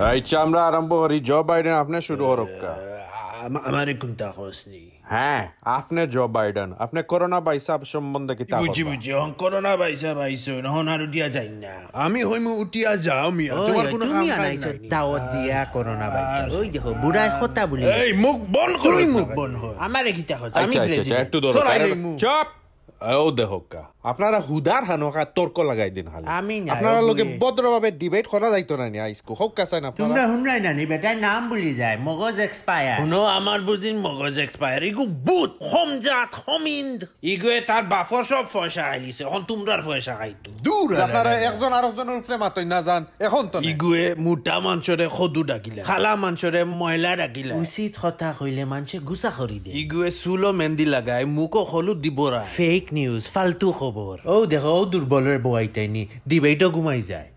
चामड़ा आरंभ हो रही जो बाइडन आपने शुरू हो रखा हमारे कुंता হ্যাঁ আপনি জো বাইডেন আপনি করোনা বাইসা সম্বন্ধে কি বুঝি বুঝি হন করোনা বাইসা বাইছো নহন আর উঠিয়া যাই না আমি হইমু উঠিয়া যাও মিয়া তোমার কোনো কাম নাই দাওয়াত দিয়া করোনা বাইসা ওই দেখো বুড়াই কথা বলি এই মুখ বন্ধ করুই মুখ বন্ধ হয় আমারে কিটা হয় আমি আচ্ছা, আচ্ছা, আচ্ছা, একটু দরকার আপনারা হুদার হানো তর্ক লাগাই ইগুয়ে তার বাফর সব খালা মানছরে ময়লা ডাকিলে উচিত কথা কইলে মানছে গুসা করি দে ইগুয়ে মেন্দি লাগায় মুকো খলু দিবরা ফেক নিউজ ফালতু খবর ও দেখো দুর্বলের বয়াইতাইনি ডিবেটও ঘুমাই যায়